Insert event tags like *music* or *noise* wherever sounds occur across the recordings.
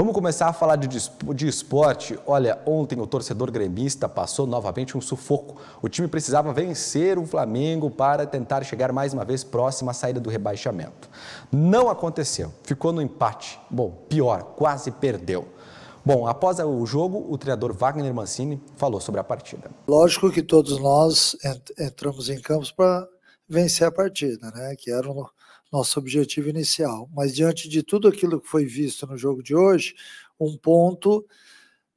Vamos começar a falar de, de esporte. Olha, ontem o torcedor gremista passou novamente um sufoco. O time precisava vencer o Flamengo para tentar chegar mais uma vez próximo à saída do rebaixamento. Não aconteceu, ficou no empate. Bom, pior, quase perdeu. Bom, após o jogo, o treinador Wagner Mancini falou sobre a partida. Lógico que todos nós entramos em campos para vencer a partida, né? Que era o nosso objetivo inicial. Mas diante de tudo aquilo que foi visto no jogo de hoje, um ponto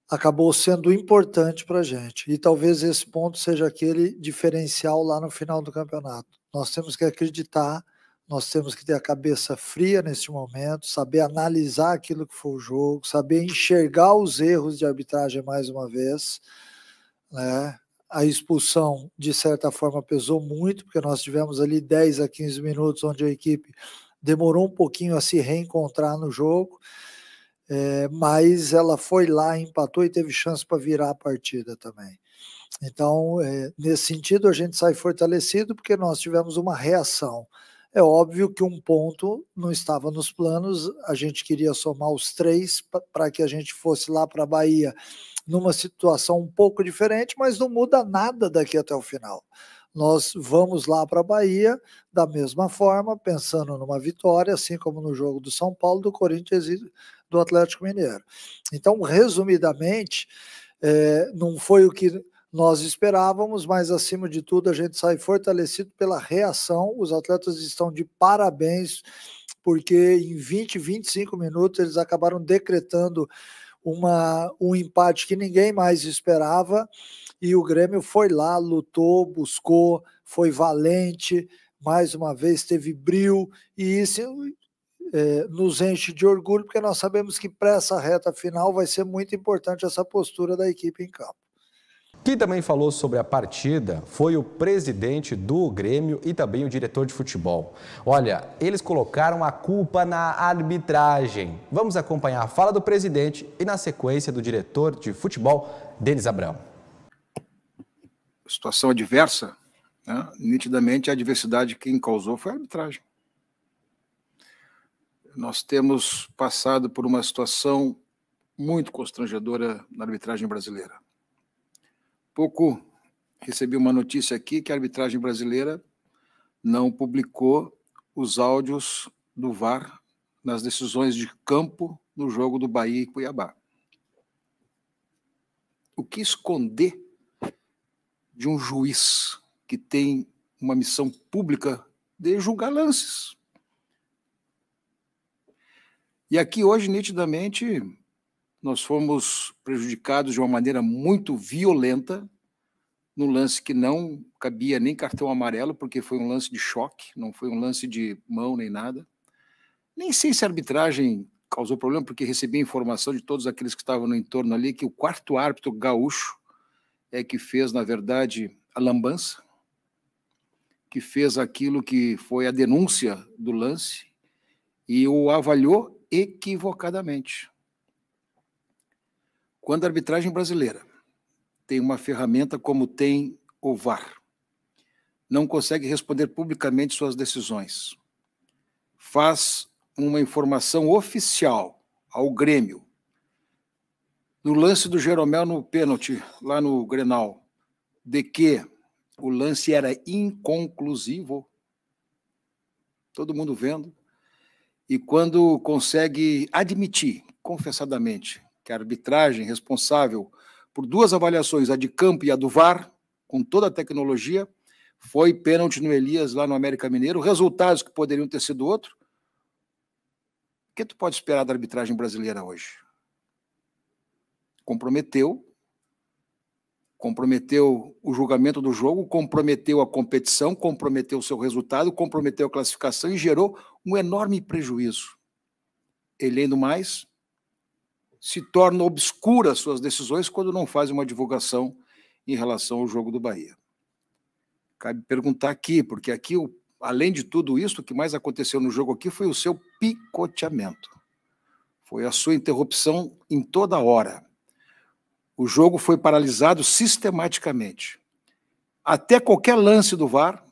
acabou sendo importante para a gente. E talvez esse ponto seja aquele diferencial lá no final do campeonato. Nós temos que acreditar, nós temos que ter a cabeça fria neste momento, saber analisar aquilo que foi o jogo, saber enxergar os erros de arbitragem mais uma vez. Né? a expulsão, de certa forma, pesou muito, porque nós tivemos ali 10 a 15 minutos onde a equipe demorou um pouquinho a se reencontrar no jogo, é, mas ela foi lá, empatou e teve chance para virar a partida também. Então, é, nesse sentido, a gente sai fortalecido porque nós tivemos uma reação. É óbvio que um ponto não estava nos planos, a gente queria somar os três para que a gente fosse lá para a Bahia numa situação um pouco diferente, mas não muda nada daqui até o final. Nós vamos lá para a Bahia da mesma forma, pensando numa vitória, assim como no jogo do São Paulo, do Corinthians e do Atlético Mineiro. Então, resumidamente, é, não foi o que nós esperávamos, mas acima de tudo a gente sai fortalecido pela reação. Os atletas estão de parabéns, porque em 20, 25 minutos eles acabaram decretando uma, um empate que ninguém mais esperava e o Grêmio foi lá, lutou, buscou, foi valente, mais uma vez teve brilho e isso é, nos enche de orgulho porque nós sabemos que para essa reta final vai ser muito importante essa postura da equipe em campo. Quem também falou sobre a partida foi o presidente do Grêmio e também o diretor de futebol. Olha, eles colocaram a culpa na arbitragem. Vamos acompanhar a fala do presidente e, na sequência, do diretor de futebol, Denis Abrão. Situação adversa, né? nitidamente a adversidade quem causou foi a arbitragem. Nós temos passado por uma situação muito constrangedora na arbitragem brasileira pouco recebi uma notícia aqui que a arbitragem brasileira não publicou os áudios do VAR nas decisões de campo no jogo do Bahia e Cuiabá. O que esconder de um juiz que tem uma missão pública de julgar lances? E aqui hoje, nitidamente, nós fomos prejudicados de uma maneira muito violenta no lance que não cabia nem cartão amarelo, porque foi um lance de choque, não foi um lance de mão nem nada. Nem sei se a arbitragem causou problema, porque recebi informação de todos aqueles que estavam no entorno ali que o quarto árbitro gaúcho é que fez, na verdade, a lambança, que fez aquilo que foi a denúncia do lance e o avaliou equivocadamente. Quando a arbitragem brasileira tem uma ferramenta como tem o VAR, não consegue responder publicamente suas decisões, faz uma informação oficial ao Grêmio. No lance do Jeromel no pênalti, lá no Grenal, de que o lance era inconclusivo, todo mundo vendo, e quando consegue admitir confessadamente que é a arbitragem responsável por duas avaliações, a de campo e a do VAR, com toda a tecnologia, foi pênalti no Elias lá no América Mineiro, resultados que poderiam ter sido outro. O que tu pode esperar da arbitragem brasileira hoje? Comprometeu, comprometeu o julgamento do jogo, comprometeu a competição, comprometeu o seu resultado, comprometeu a classificação e gerou um enorme prejuízo. Ele, ainda mais, se torna obscura suas decisões quando não faz uma divulgação em relação ao jogo do Bahia. Cabe perguntar aqui, porque aqui, além de tudo isso, o que mais aconteceu no jogo aqui foi o seu picoteamento. Foi a sua interrupção em toda hora. O jogo foi paralisado sistematicamente. Até qualquer lance do VAR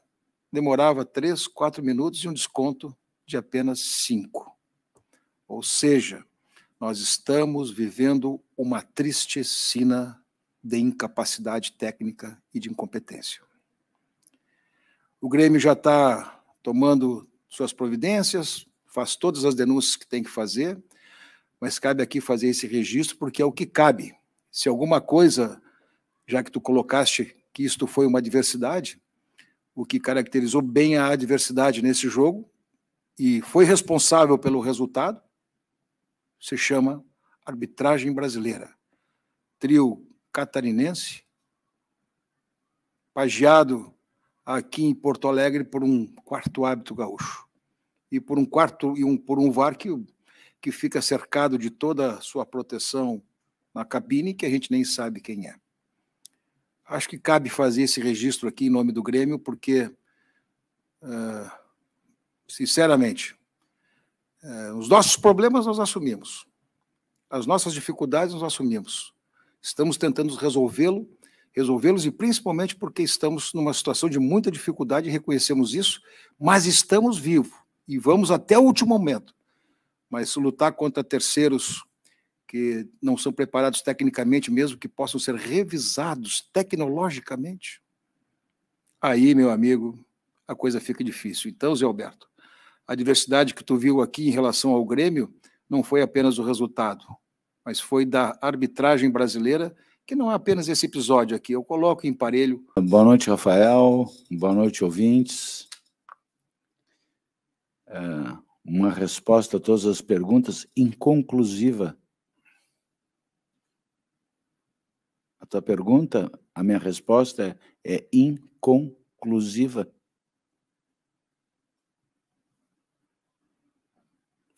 demorava três, quatro minutos e um desconto de apenas cinco. Ou seja, nós estamos vivendo uma triste sina de incapacidade técnica e de incompetência. O Grêmio já está tomando suas providências, faz todas as denúncias que tem que fazer, mas cabe aqui fazer esse registro porque é o que cabe. Se alguma coisa, já que tu colocaste que isto foi uma adversidade, o que caracterizou bem a adversidade nesse jogo e foi responsável pelo resultado, se chama Arbitragem Brasileira. Trio catarinense, pagiado aqui em Porto Alegre por um quarto hábito gaúcho e por um quarto e um por um VAR que, que fica cercado de toda a sua proteção na cabine que a gente nem sabe quem é. Acho que cabe fazer esse registro aqui em nome do Grêmio porque sinceramente é, os nossos problemas nós assumimos, as nossas dificuldades nós assumimos. Estamos tentando resolvê-lo, resolvê-los e principalmente porque estamos numa situação de muita dificuldade e reconhecemos isso, mas estamos vivos e vamos até o último momento. Mas lutar contra terceiros que não são preparados tecnicamente, mesmo que possam ser revisados tecnologicamente, aí, meu amigo, a coisa fica difícil. Então, Zé Alberto, a diversidade que tu viu aqui em relação ao Grêmio não foi apenas o resultado, mas foi da arbitragem brasileira, que não é apenas esse episódio aqui. Eu coloco em parelho. Boa noite, Rafael. Boa noite, ouvintes. É uma resposta a todas as perguntas inconclusiva. A tua pergunta, a minha resposta é, é inconclusiva.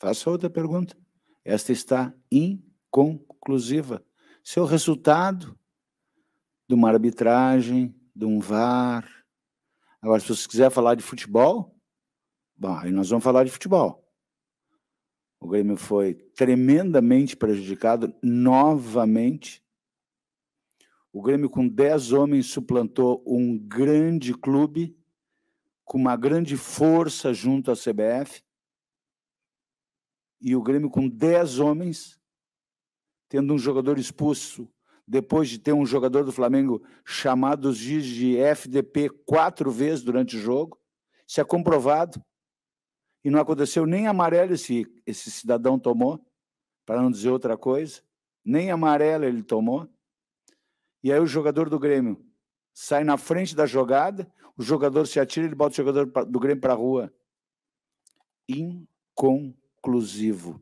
Faça outra pergunta. Esta está inconclusiva. Se o resultado de uma arbitragem, de um VAR. Agora, se você quiser falar de futebol, bom, aí nós vamos falar de futebol. O Grêmio foi tremendamente prejudicado novamente. O Grêmio, com 10 homens, suplantou um grande clube, com uma grande força junto à CBF e o Grêmio com 10 homens, tendo um jogador expulso, depois de ter um jogador do Flamengo chamado os dias de FDP quatro vezes durante o jogo, isso é comprovado, e não aconteceu nem amarelo esse, esse cidadão tomou, para não dizer outra coisa, nem amarelo ele tomou, e aí o jogador do Grêmio sai na frente da jogada, o jogador se atira, ele bota o jogador do Grêmio para a rua. Incom inconclusivo.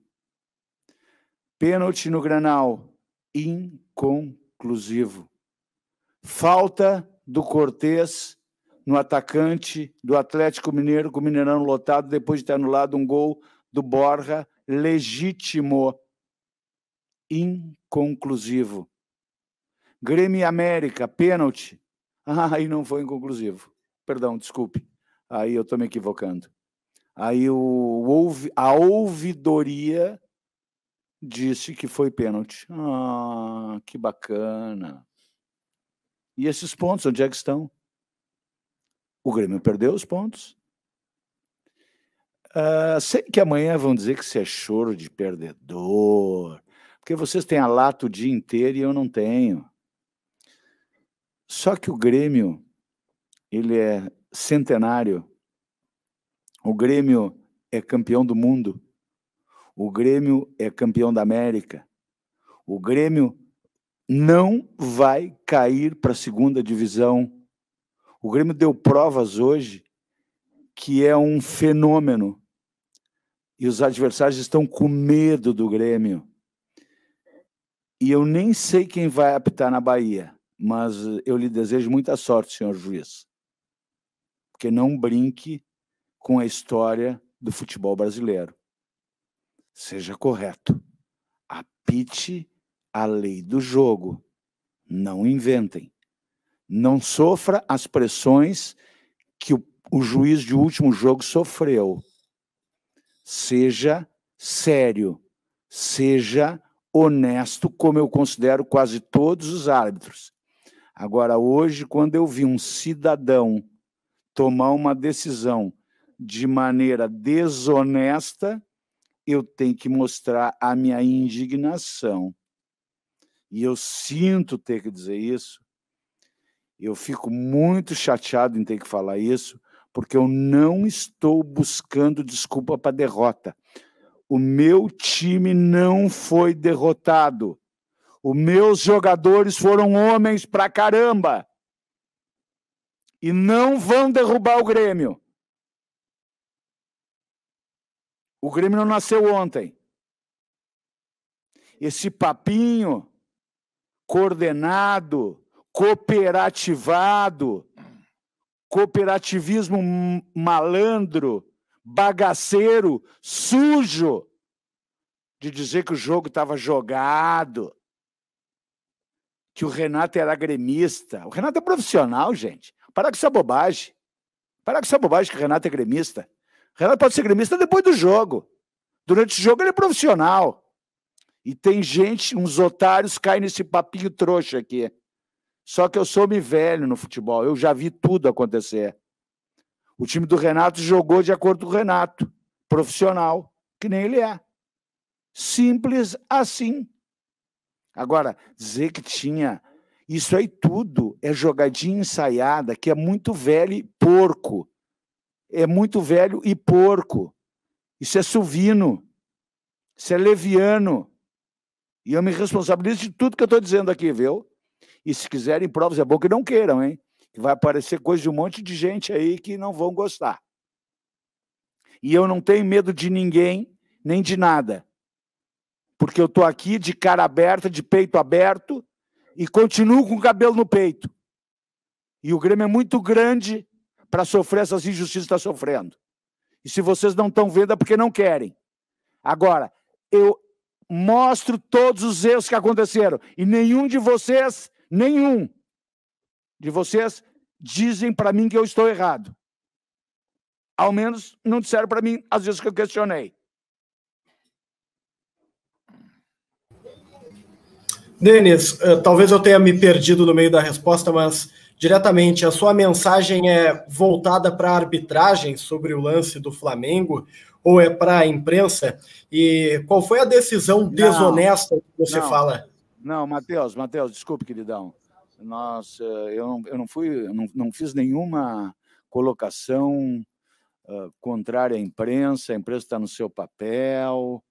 Pênalti no Granal, inconclusivo. Falta do Cortez no atacante do Atlético Mineiro, com o Mineirão lotado, depois de ter anulado um gol do Borja, legítimo. Inconclusivo. Grêmio América, pênalti. Ah, *laughs* e não foi inconclusivo. Perdão, desculpe. Aí eu estou me equivocando. Aí o, a ouvidoria disse que foi pênalti. Ah, que bacana. E esses pontos, onde é que estão? O Grêmio perdeu os pontos. Ah, sei que amanhã vão dizer que isso é choro de perdedor, porque vocês têm a lata o dia inteiro e eu não tenho. Só que o Grêmio, ele é centenário o Grêmio é campeão do mundo. O Grêmio é campeão da América. O Grêmio não vai cair para a segunda divisão. O Grêmio deu provas hoje que é um fenômeno. E os adversários estão com medo do Grêmio. E eu nem sei quem vai apitar na Bahia, mas eu lhe desejo muita sorte, senhor juiz. Porque não brinque com a história do futebol brasileiro. Seja correto. Apite a lei do jogo. Não inventem. Não sofra as pressões que o, o juiz de último jogo sofreu. Seja sério. Seja honesto, como eu considero quase todos os árbitros. Agora, hoje, quando eu vi um cidadão tomar uma decisão de maneira desonesta, eu tenho que mostrar a minha indignação. E eu sinto ter que dizer isso. Eu fico muito chateado em ter que falar isso, porque eu não estou buscando desculpa para derrota. O meu time não foi derrotado. Os meus jogadores foram homens pra caramba. E não vão derrubar o Grêmio. O Grêmio não nasceu ontem. Esse papinho coordenado, cooperativado, cooperativismo malandro, bagaceiro, sujo, de dizer que o jogo estava jogado, que o Renato era gremista. O Renato é profissional, gente. Para com essa bobagem. Para com essa bobagem que o Renato é gremista. Renato pode ser gremista depois do jogo. Durante o jogo ele é profissional. E tem gente, uns otários, caem nesse papinho trouxa aqui. Só que eu sou me velho no futebol, eu já vi tudo acontecer. O time do Renato jogou de acordo com o Renato, profissional, que nem ele é. Simples assim. Agora, dizer que tinha isso aí é tudo é jogadinha ensaiada, que é muito velho e porco é muito velho e porco. Isso é suvino. Isso é leviano. E eu me responsabilizo de tudo que eu estou dizendo aqui, viu? E se quiserem provas, é bom que não queiram, hein? Que vai aparecer coisa de um monte de gente aí que não vão gostar. E eu não tenho medo de ninguém, nem de nada. Porque eu estou aqui de cara aberta, de peito aberto, e continuo com o cabelo no peito. E o Grêmio é muito grande para sofrer essas injustiças que está sofrendo. E se vocês não estão vendo é porque não querem. Agora, eu mostro todos os erros que aconteceram e nenhum de vocês, nenhum de vocês dizem para mim que eu estou errado. Ao menos não disseram para mim as vezes que eu questionei. Denis, eh, talvez eu tenha me perdido no meio da resposta, mas diretamente. A sua mensagem é voltada para a arbitragem sobre o lance do Flamengo ou é para a imprensa? E qual foi a decisão desonesta que você não, fala? Não, Matheus, Matheus, desculpe, queridão. Nós, eh, eu, não, eu não fui, não, não fiz nenhuma colocação uh, contrária à imprensa, a imprensa está no seu papel,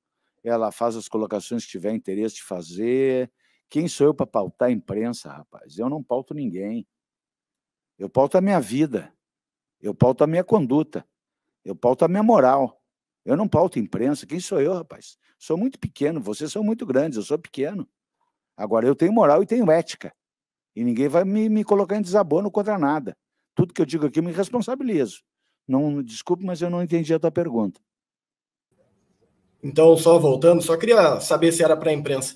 ela faz as colocações que tiver interesse de fazer. Quem sou eu para pautar a imprensa, rapaz? Eu não pauto ninguém. Eu pauto a minha vida. Eu pauto a minha conduta. Eu pauto a minha moral. Eu não pauto imprensa. Quem sou eu, rapaz? Sou muito pequeno. Vocês são muito grandes. Eu sou pequeno. Agora, eu tenho moral e tenho ética. E ninguém vai me, me colocar em desabono contra nada. Tudo que eu digo aqui eu me responsabilizo. Não, desculpe, mas eu não entendi a tua pergunta. Então, só voltando, só queria saber se era para a imprensa.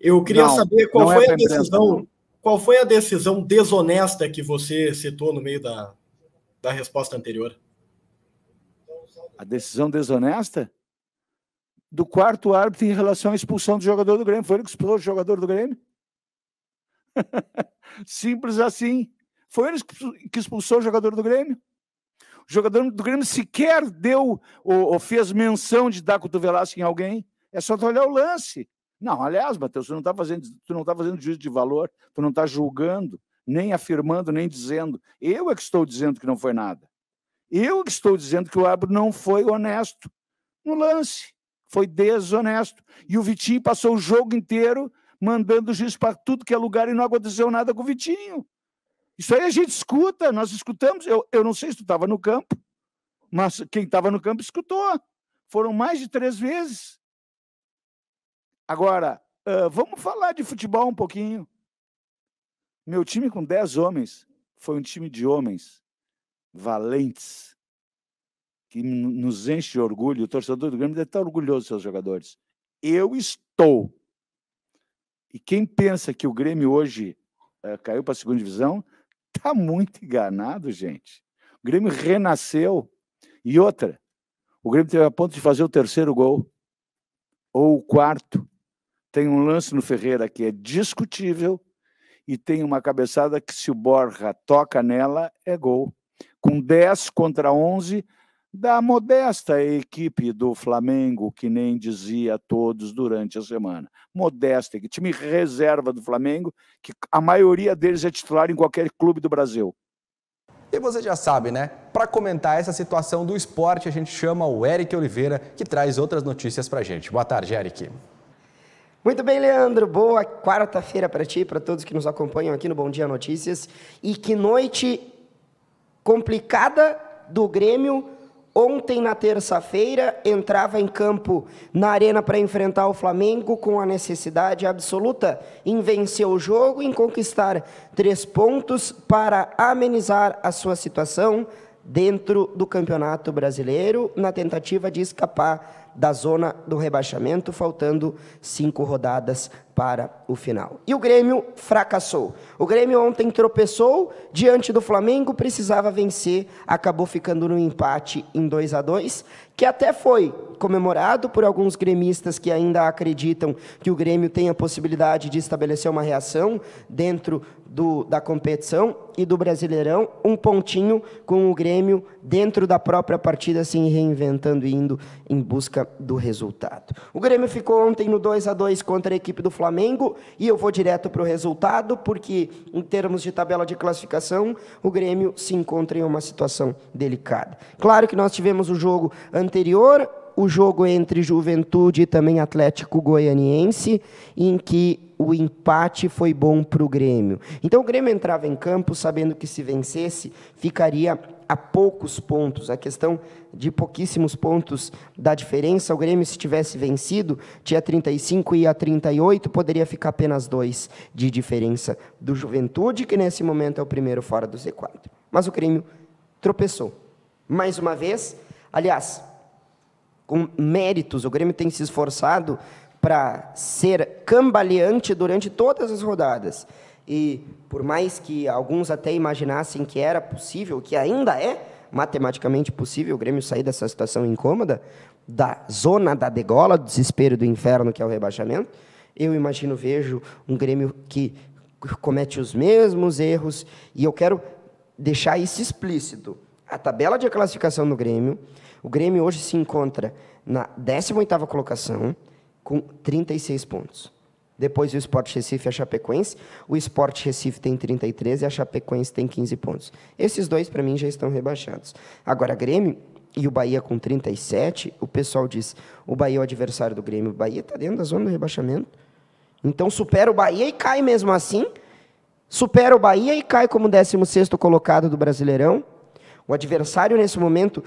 Eu queria não, saber qual é foi é a decisão. Qual foi a decisão desonesta que você citou no meio da, da resposta anterior? A decisão desonesta? Do quarto árbitro em relação à expulsão do jogador do Grêmio. Foi ele que expulsou o jogador do Grêmio? *laughs* Simples assim. Foi ele que expulsou o jogador do Grêmio? O jogador do Grêmio sequer deu ou, ou fez menção de dar cotovelaço em alguém. É só olhar o lance. Não, aliás, Matheus, tu não está fazendo, tu não tá fazendo juízo de valor, tu não está julgando, nem afirmando, nem dizendo. Eu é que estou dizendo que não foi nada. Eu que estou dizendo que o árbitro não foi honesto no lance, foi desonesto. E o Vitinho passou o jogo inteiro mandando o juiz para tudo que é lugar e não aconteceu nada com o Vitinho. Isso aí a gente escuta, nós escutamos. Eu, eu não sei se tu estava no campo, mas quem estava no campo escutou. Foram mais de três vezes. Agora, uh, vamos falar de futebol um pouquinho. Meu time com 10 homens foi um time de homens valentes, que nos enche de orgulho. O torcedor do Grêmio deve estar orgulhoso dos seus jogadores. Eu estou. E quem pensa que o Grêmio hoje uh, caiu para a segunda divisão, está muito enganado, gente. O Grêmio renasceu. E outra, o Grêmio teve a ponto de fazer o terceiro gol ou o quarto. Tem um lance no Ferreira que é discutível e tem uma cabeçada que, se o Borja toca nela, é gol. Com 10 contra 11, da modesta equipe do Flamengo, que nem dizia a todos durante a semana. Modesta, que time reserva do Flamengo, que a maioria deles é titular em qualquer clube do Brasil. E você já sabe, né? Para comentar essa situação do esporte, a gente chama o Eric Oliveira, que traz outras notícias para gente. Boa tarde, Eric. Muito bem, Leandro. Boa quarta-feira para ti, para todos que nos acompanham aqui no Bom Dia Notícias. E que noite complicada do Grêmio. Ontem, na terça-feira, entrava em campo na arena para enfrentar o Flamengo com a necessidade absoluta em vencer o jogo, em conquistar três pontos para amenizar a sua situação dentro do Campeonato Brasileiro, na tentativa de escapar da zona do rebaixamento, faltando cinco rodadas para o final. E o Grêmio fracassou. O Grêmio ontem tropeçou diante do Flamengo, precisava vencer, acabou ficando no empate em 2 a 2, que até foi comemorado por alguns gremistas que ainda acreditam que o Grêmio tem a possibilidade de estabelecer uma reação dentro do, da competição e do Brasileirão, um pontinho com o Grêmio dentro da própria partida se reinventando e indo em busca do resultado. O Grêmio ficou ontem no 2 a 2 contra a equipe do Flamengo Flamengo, e eu vou direto para o resultado, porque em termos de tabela de classificação, o Grêmio se encontra em uma situação delicada. Claro que nós tivemos o jogo anterior, o jogo entre Juventude e também Atlético Goianiense, em que o empate foi bom para o Grêmio. Então o Grêmio entrava em campo sabendo que se vencesse, ficaria a poucos pontos, a questão de pouquíssimos pontos da diferença. O Grêmio, se tivesse vencido, tinha 35 e a 38, poderia ficar apenas dois de diferença do Juventude, que nesse momento é o primeiro fora do Z4. Mas o Grêmio tropeçou. Mais uma vez, aliás, com méritos, o Grêmio tem se esforçado para ser cambaleante durante todas as rodadas e por mais que alguns até imaginassem que era possível, que ainda é matematicamente possível o Grêmio sair dessa situação incômoda, da zona da degola, do desespero do inferno que é o rebaixamento, eu imagino, vejo um Grêmio que comete os mesmos erros, e eu quero deixar isso explícito. A tabela de classificação do Grêmio, o Grêmio hoje se encontra na 18ª colocação com 36 pontos. Depois o Sport Recife e a Chapecoense. O Sport Recife tem 33 e a Chapecoense tem 15 pontos. Esses dois, para mim, já estão rebaixados. Agora, Grêmio e o Bahia com 37, o pessoal diz: o Bahia é o adversário do Grêmio. O Bahia está dentro da zona do rebaixamento. Então supera o Bahia e cai mesmo assim. Supera o Bahia e cai como 16 colocado do Brasileirão. O adversário, nesse momento,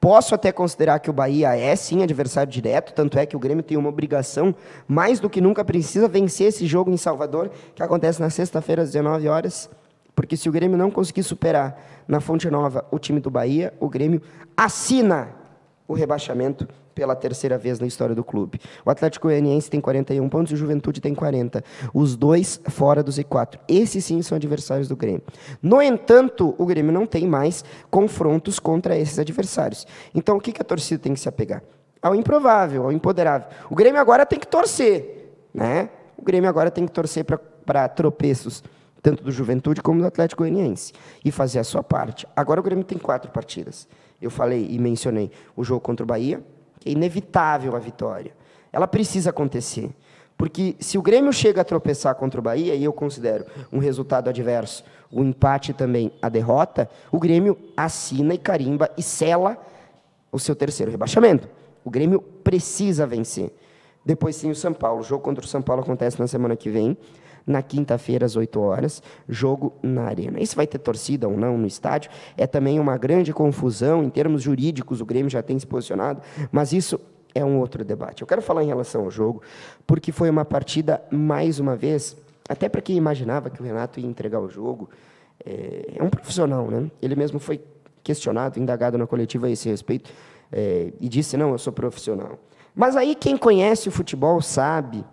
Posso até considerar que o Bahia é sim adversário direto, tanto é que o Grêmio tem uma obrigação, mais do que nunca precisa vencer esse jogo em Salvador, que acontece na sexta-feira às 19 horas, porque se o Grêmio não conseguir superar na Fonte Nova o time do Bahia, o Grêmio assina o rebaixamento pela terceira vez na história do clube. O Atlético Goianiense tem 41 pontos e o Juventude tem 40. Os dois fora do Z4. Esses sim são adversários do Grêmio. No entanto, o Grêmio não tem mais confrontos contra esses adversários. Então, o que, que a torcida tem que se apegar? Ao improvável, ao empoderável. O Grêmio agora tem que torcer, né? O Grêmio agora tem que torcer para tropeços tanto do Juventude como do Atlético Goianiense, e fazer a sua parte. Agora o Grêmio tem quatro partidas. Eu falei e mencionei o jogo contra o Bahia, é inevitável a vitória. Ela precisa acontecer. Porque se o Grêmio chega a tropeçar contra o Bahia, e eu considero um resultado adverso, o empate também a derrota, o Grêmio assina e carimba e sela o seu terceiro rebaixamento. O Grêmio precisa vencer. Depois tem o São Paulo. O jogo contra o São Paulo acontece na semana que vem na quinta-feira, às 8 horas, jogo na Arena. Isso vai ter torcida ou não no estádio, é também uma grande confusão em termos jurídicos, o Grêmio já tem se posicionado, mas isso é um outro debate. Eu quero falar em relação ao jogo, porque foi uma partida, mais uma vez, até para quem imaginava que o Renato ia entregar o jogo, é, é um profissional, né? Ele mesmo foi questionado, indagado na coletiva a esse respeito, é, e disse: não, eu sou profissional. Mas aí quem conhece o futebol sabe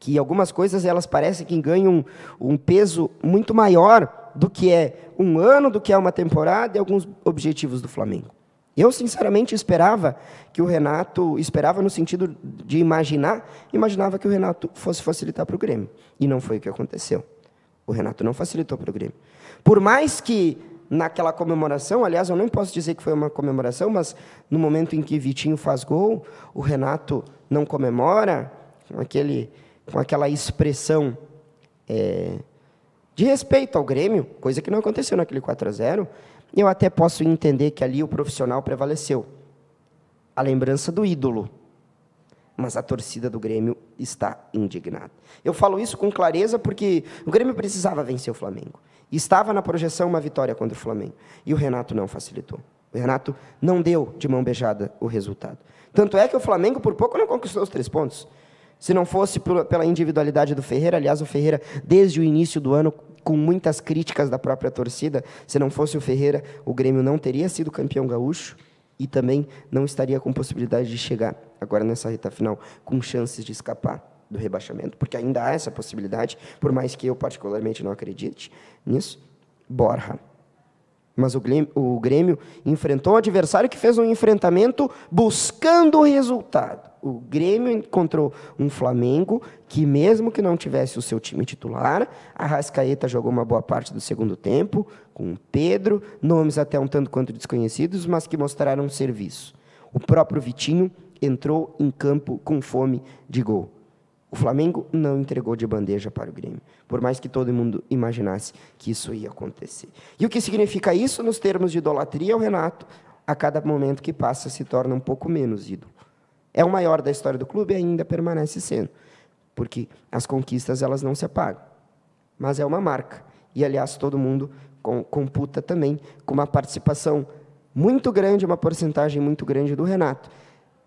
que algumas coisas elas parecem que ganham um, um peso muito maior do que é um ano, do que é uma temporada e alguns objetivos do Flamengo. Eu, sinceramente, esperava que o Renato, esperava no sentido de imaginar, imaginava que o Renato fosse facilitar para o Grêmio. E não foi o que aconteceu. O Renato não facilitou para o Grêmio. Por mais que naquela comemoração, aliás, eu nem posso dizer que foi uma comemoração, mas no momento em que Vitinho faz gol, o Renato não comemora, aquele com aquela expressão é, de respeito ao Grêmio, coisa que não aconteceu naquele 4 a 0 eu até posso entender que ali o profissional prevaleceu. A lembrança do ídolo. Mas a torcida do Grêmio está indignada. Eu falo isso com clareza porque o Grêmio precisava vencer o Flamengo. Estava na projeção uma vitória contra o Flamengo. E o Renato não facilitou. O Renato não deu de mão beijada o resultado. Tanto é que o Flamengo, por pouco, não conquistou os três pontos. Se não fosse pela individualidade do Ferreira, aliás, o Ferreira, desde o início do ano, com muitas críticas da própria torcida, se não fosse o Ferreira, o Grêmio não teria sido campeão gaúcho e também não estaria com possibilidade de chegar agora nessa reta final com chances de escapar do rebaixamento, porque ainda há essa possibilidade, por mais que eu particularmente não acredite nisso. Borra mas o Grêmio, o Grêmio enfrentou um adversário que fez um enfrentamento buscando o resultado. O Grêmio encontrou um Flamengo que, mesmo que não tivesse o seu time titular, a Rascaeta jogou uma boa parte do segundo tempo, com o Pedro, nomes até um tanto quanto desconhecidos, mas que mostraram serviço. O próprio Vitinho entrou em campo com fome de gol. O Flamengo não entregou de bandeja para o Grêmio, por mais que todo mundo imaginasse que isso ia acontecer. E o que significa isso nos termos de idolatria? O Renato, a cada momento que passa, se torna um pouco menos ídolo. É o maior da história do clube e ainda permanece sendo, porque as conquistas elas não se apagam. Mas é uma marca. E, aliás, todo mundo computa também com uma participação muito grande, uma porcentagem muito grande do Renato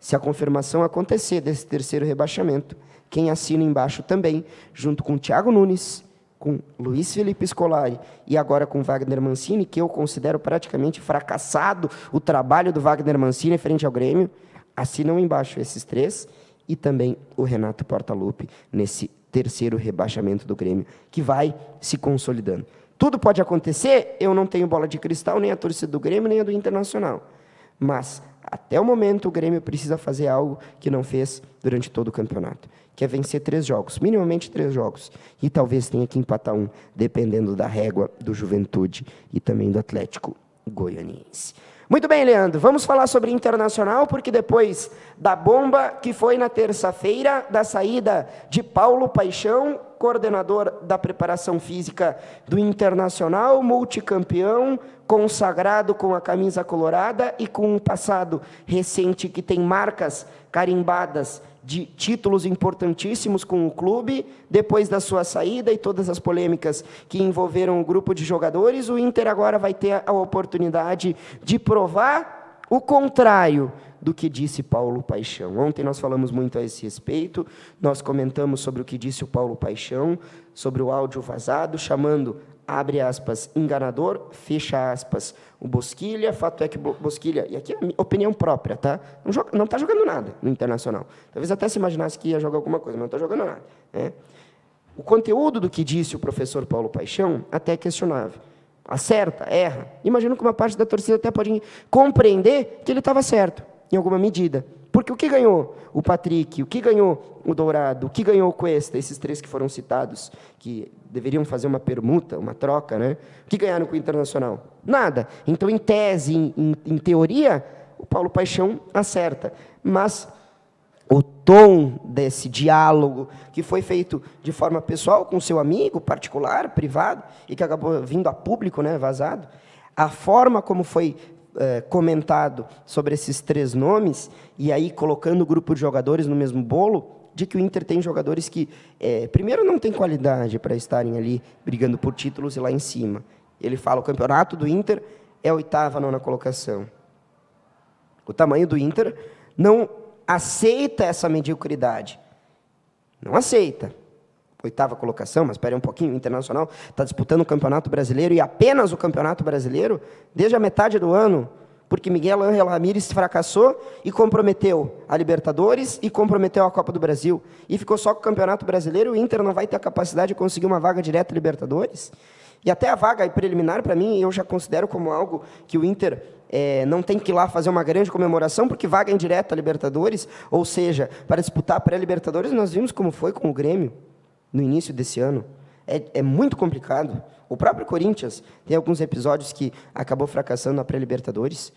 se a confirmação acontecer desse terceiro rebaixamento, quem assina embaixo também, junto com Tiago Nunes, com Luiz Felipe Scolari e agora com Wagner Mancini, que eu considero praticamente fracassado o trabalho do Wagner Mancini frente ao Grêmio, assinam embaixo esses três e também o Renato Portaluppi nesse terceiro rebaixamento do Grêmio, que vai se consolidando. Tudo pode acontecer, eu não tenho bola de cristal, nem a torcida do Grêmio, nem a do Internacional. Mas até o momento, o Grêmio precisa fazer algo que não fez durante todo o campeonato, que é vencer três jogos, minimamente três jogos, e talvez tenha que empatar um, dependendo da régua do Juventude e também do Atlético Goianiense. Muito bem, Leandro, vamos falar sobre internacional, porque depois da bomba que foi na terça-feira, da saída de Paulo Paixão, coordenador da preparação física do Internacional, multicampeão, consagrado com a camisa colorada e com um passado recente que tem marcas carimbadas de títulos importantíssimos com o clube. Depois da sua saída e todas as polêmicas que envolveram o grupo de jogadores, o Inter agora vai ter a oportunidade de provar o contrário do que disse Paulo Paixão. Ontem nós falamos muito a esse respeito, nós comentamos sobre o que disse o Paulo Paixão, sobre o áudio vazado, chamando abre aspas, enganador, fecha aspas. O Bosquilha, fato é que Bosquilha, e aqui é opinião própria, tá? Não, joga, não tá jogando nada no Internacional. Talvez até se imaginasse que ia jogar alguma coisa, mas não está jogando nada. Né? O conteúdo do que disse o professor Paulo Paixão até é questionável. Acerta, erra. Imagino que uma parte da torcida até pode compreender que ele estava certo em alguma medida. Porque o que ganhou o Patrick, o que ganhou o Dourado, o que ganhou o Cuesta, esses três que foram citados, que deveriam fazer uma permuta, uma troca, né? O que ganharam com o Internacional? Nada. Então, em tese, em, em, em teoria, o Paulo Paixão acerta. Mas o tom desse diálogo que foi feito de forma pessoal com seu amigo, particular, privado, e que acabou vindo a público, né, vazado, a forma como foi é, comentado sobre esses três nomes, e aí colocando o grupo de jogadores no mesmo bolo, de que o Inter tem jogadores que, é, primeiro, não tem qualidade para estarem ali brigando por títulos e lá em cima. Ele fala: o campeonato do Inter é a oitava, nona colocação. O tamanho do Inter não aceita essa mediocridade. Não aceita oitava colocação, mas espere um pouquinho, o Internacional está disputando o Campeonato Brasileiro e apenas o Campeonato Brasileiro desde a metade do ano, porque Miguel Ángel Ramírez fracassou e comprometeu a Libertadores e comprometeu a Copa do Brasil e ficou só com o Campeonato Brasileiro, o Inter não vai ter a capacidade de conseguir uma vaga direta Libertadores. E até a vaga preliminar, para mim, eu já considero como algo que o Inter é, não tem que ir lá fazer uma grande comemoração, porque vaga indireta a Libertadores, ou seja, para disputar a pré-Libertadores, nós vimos como foi com o Grêmio no início desse ano. É, é muito complicado. O próprio Corinthians tem alguns episódios que acabou fracassando na pré-Libertadores.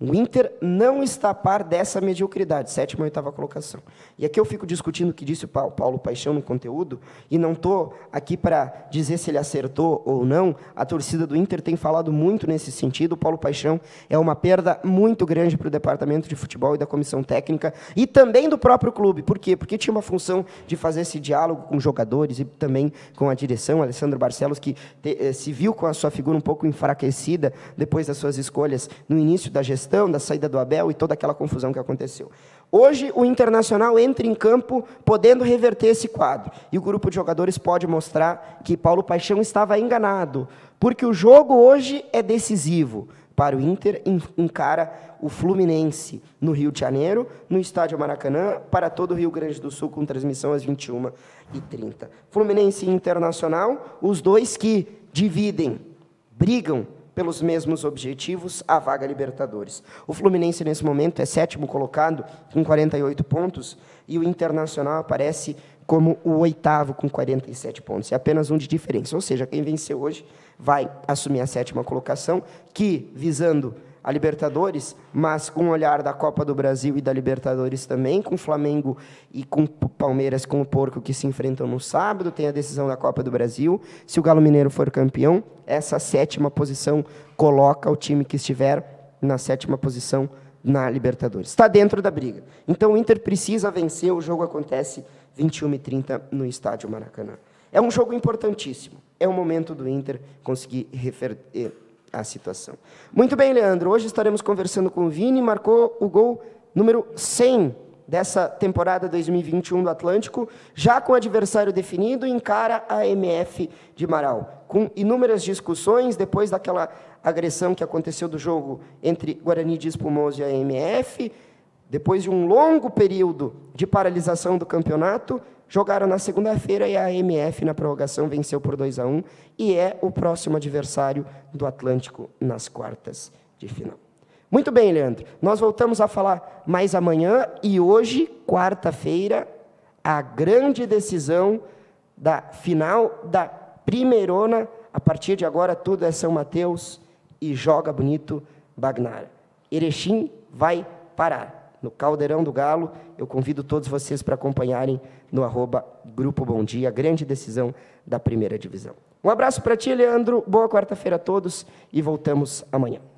O Inter não está a par dessa mediocridade, sétima e oitava colocação. E aqui eu fico discutindo o que disse o Paulo Paixão no conteúdo, e não estou aqui para dizer se ele acertou ou não. A torcida do Inter tem falado muito nesse sentido. O Paulo Paixão é uma perda muito grande para o departamento de futebol e da comissão técnica, e também do próprio clube. Por quê? Porque tinha uma função de fazer esse diálogo com jogadores e também com a direção. Alessandro Barcelos, que te, eh, se viu com a sua figura um pouco enfraquecida depois das suas escolhas no início da gestão da saída do Abel e toda aquela confusão que aconteceu. Hoje, o Internacional entra em campo podendo reverter esse quadro. E o grupo de jogadores pode mostrar que Paulo Paixão estava enganado, porque o jogo hoje é decisivo para o Inter encara o Fluminense no Rio de Janeiro, no estádio Maracanã, para todo o Rio Grande do Sul, com transmissão às 21h30. Fluminense e Internacional, os dois que dividem, brigam pelos mesmos objetivos a vaga Libertadores. O Fluminense, nesse momento, é sétimo colocado, com 48 pontos, e o Internacional aparece como o oitavo, com 47 pontos. É apenas um de diferença. Ou seja, quem venceu hoje vai assumir a sétima colocação, que, visando a Libertadores, mas com o olhar da Copa do Brasil e da Libertadores também, com Flamengo e com Palmeiras, com o Porco, que se enfrentam no sábado, tem a decisão da Copa do Brasil. Se o Galo Mineiro for campeão, essa sétima posição coloca o time que estiver na sétima posição na Libertadores. Está dentro da briga. Então o Inter precisa vencer, o jogo acontece 21h30 no estádio Maracanã. É um jogo importantíssimo. É o momento do Inter conseguir reverter eh, a situação. Muito bem, Leandro. Hoje estaremos conversando com o Vini. Marcou o gol número 100 dessa temporada 2021 do Atlântico, já com o adversário definido, encara a MF de Marau. Com inúmeras discussões, depois daquela agressão que aconteceu do jogo entre Guarani de Espumoso e a MF, depois de um longo período de paralisação do campeonato, Jogaram na segunda-feira e a AMF, na prorrogação, venceu por 2 a 1 e é o próximo adversário do Atlântico nas quartas de final. Muito bem, Leandro. Nós voltamos a falar mais amanhã e hoje, quarta-feira, a grande decisão da final da Primeirona. A partir de agora, tudo é São Mateus e joga bonito Bagnara. Erechim vai parar no Caldeirão do Galo. Eu convido todos vocês para acompanharem no arroba Grupo Bom Dia, grande decisão da primeira divisão. Um abraço para ti, Leandro. Boa quarta-feira a todos e voltamos amanhã.